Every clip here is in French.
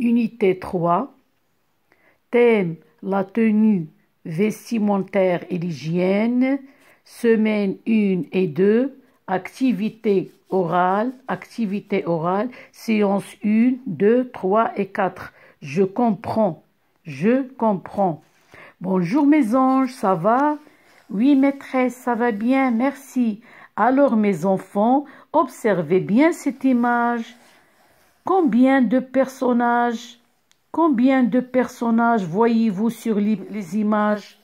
Unité 3. Thème La tenue vestimentaire et l'hygiène. Semaine 1 et 2. Activité orale. Activité orale. Séance 1, 2, 3 et 4. Je comprends. Je comprends. Bonjour mes anges, ça va Oui maîtresse, ça va bien, merci. Alors mes enfants, observez bien cette image. Combien de personnages, combien de personnages voyez-vous sur les images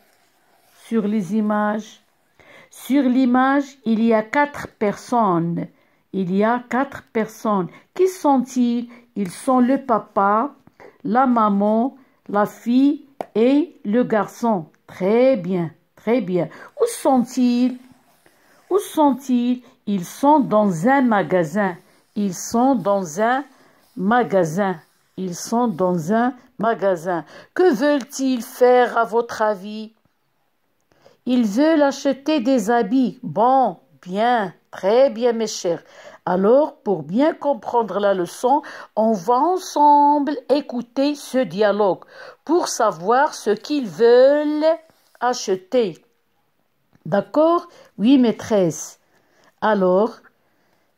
Sur les images. Sur l'image, il y a quatre personnes. Il y a quatre personnes. Qui sont-ils Ils sont le papa, la maman, la fille et le garçon. Très bien, très bien. Où sont-ils Où sont-ils Ils sont dans un magasin. Ils sont dans un magasin. Ils sont dans un magasin. Que veulent-ils faire à votre avis Ils veulent acheter des habits. Bon, bien, très bien mes chers. Alors, pour bien comprendre la leçon, on va ensemble écouter ce dialogue pour savoir ce qu'ils veulent acheter. D'accord Oui, maîtresse. Alors,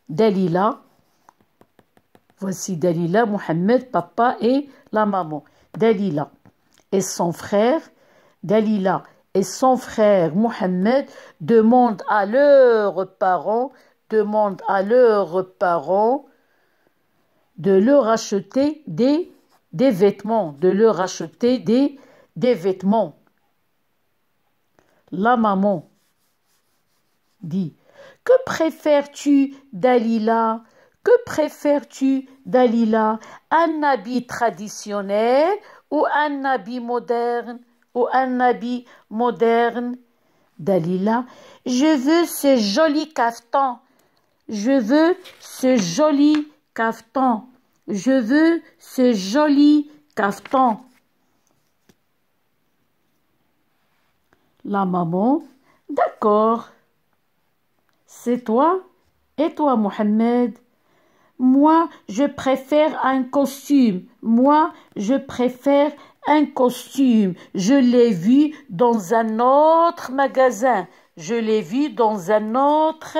Delilah, Voici Dalila, Mohamed, papa et la maman. Dalila et son frère, Dalila et son frère Mohamed demandent à leurs parents, demandent à leurs parents de leur acheter des, des vêtements, de leur acheter des, des vêtements. La maman dit, Que préfères-tu, Dalila que préfères-tu, Dalila Un habit traditionnel ou un habit moderne Ou un habit moderne Dalila, je veux ce joli caftan. Je veux ce joli caftan. Je veux ce joli caftan. La maman, d'accord. C'est toi et toi, Mohamed. Moi, je préfère un costume. Moi, je préfère un costume. Je l'ai vu dans un autre magasin. Je l'ai vu dans un autre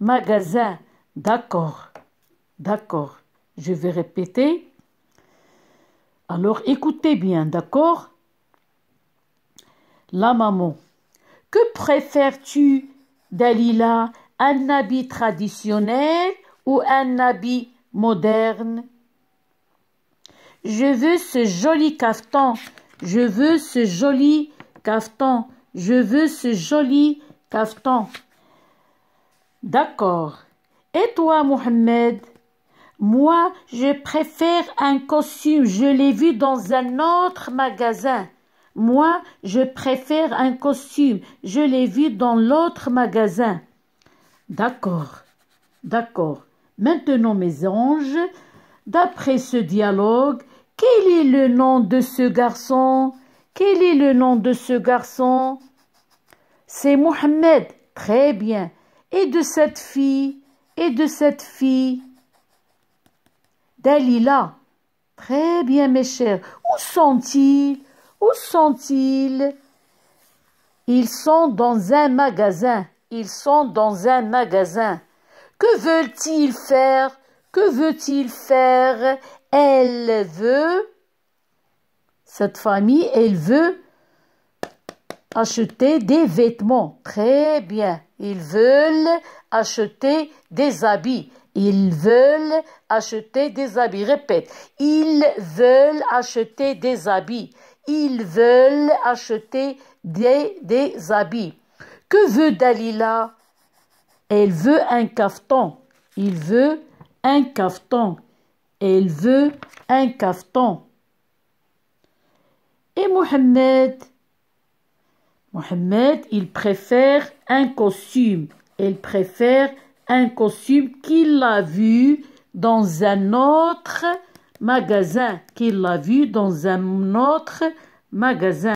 magasin. D'accord. D'accord. Je vais répéter. Alors écoutez bien, d'accord La maman. Que préfères-tu, Dalila Un habit traditionnel ou un habit moderne. Je veux ce joli caftan, je veux ce joli caftan, je veux ce joli caftan. D'accord. Et toi, Mohamed Moi, je préfère un costume. Je l'ai vu dans un autre magasin. Moi, je préfère un costume. Je l'ai vu dans l'autre magasin. D'accord. D'accord. Maintenant, mes anges, d'après ce dialogue, quel est le nom de ce garçon Quel est le nom de ce garçon C'est Mohamed. Très bien. Et de cette fille Et de cette fille Dalila. Très bien, mes chers. Où sont-ils Où sont-ils Ils sont dans un magasin. Ils sont dans un magasin. Que veulent-ils faire Que veut-il faire Elle veut, cette famille, elle veut acheter des vêtements. Très bien. Ils veulent acheter des habits. Ils veulent acheter des habits. Répète. Ils veulent acheter des habits. Ils veulent acheter des, des habits. Que veut Dalila elle veut un cafetan. Il veut un cafetan. Elle veut un cafetan. Et Mohamed Mohamed, il préfère un costume. Elle préfère un costume qu'il a vu dans un autre magasin. Qu'il a vu dans un autre magasin.